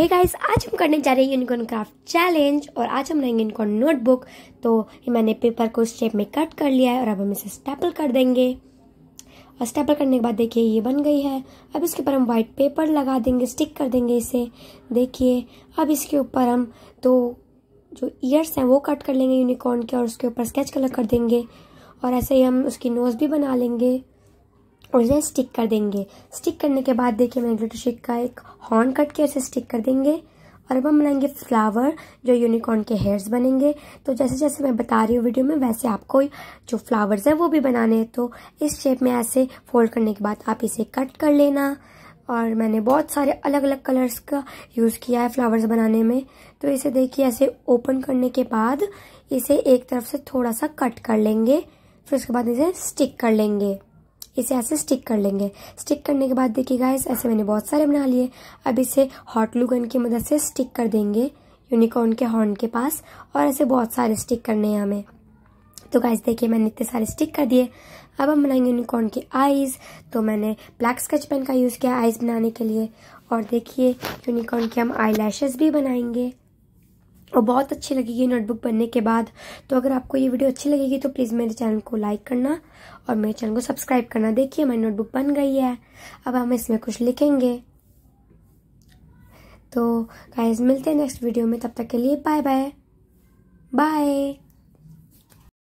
Hey guys, आज हम करने जा रहे हैं यूनिकॉर्न क्राफ्ट चैलेंज और आज हम लेंगे यूनिकॉर्न नोटबुक तो मैंने पेपर को शेप में कट कर लिया है और अब हम इसे स्टेपल कर देंगे और स्टेपल करने के बाद देखिए ये बन गई है अब इसके ऊपर हम वाइट पेपर लगा देंगे स्टिक कर देंगे इसे देखिए अब इसके ऊपर हम दो जो ईयर्स हैं वो कट कर लेंगे यूनिकॉर्न के और उसके ऊपर स्केच कलर कर देंगे और ऐसे ही हम उसकी नोज़ भी बना लेंगे और इसे स्टिक कर देंगे स्टिक करने के बाद देखिए मैंने ग्लिटर शेक का एक हॉर्न कट किया उसे स्टिक कर देंगे और अब हम बनाएंगे फ्लावर जो यूनिकॉर्न के हेयर्स बनेंगे तो जैसे जैसे मैं बता रही हूँ वीडियो में वैसे आपको जो फ्लावर्स हैं वो भी बनाने हैं तो इस शेप में ऐसे फोल्ड करने के बाद आप इसे कट कर लेना और मैंने बहुत सारे अलग अलग कलर्स का यूज़ किया है फ्लावर्स बनाने में तो इसे देखिए ऐसे ओपन करने के बाद इसे एक तरफ से थोड़ा सा कट कर लेंगे फिर उसके बाद इसे स्टिक कर लेंगे इसे ऐसे स्टिक कर लेंगे स्टिक करने के बाद देखिए गाइस ऐसे मैंने बहुत सारे बना लिए अब इसे हॉट लू गन की मदद से स्टिक कर देंगे यूनिकॉर्न के हॉर्न के पास और ऐसे बहुत सारे स्टिक करने हैं हमें तो गाइस देखिए मैंने इतने सारे स्टिक कर दिए अब हम बनाएंगे यूनिकॉर्न की आईज तो मैंने ब्लैक स्केच पेन का यूज़ किया आईज बनाने के लिए और देखिए यूनिकॉर्न के हम आई भी बनाएंगे और बहुत अच्छी लगी ये नोटबुक बनने के बाद तो अगर आपको ये वीडियो अच्छी लगेगी तो प्लीज़ मेरे चैनल को लाइक करना और मेरे चैनल को सब्सक्राइब करना देखिए हमारी नोटबुक बन गई है अब हम इसमें कुछ लिखेंगे तो गाइज मिलते हैं नेक्स्ट वीडियो में तब तक के लिए बाय बाय बाय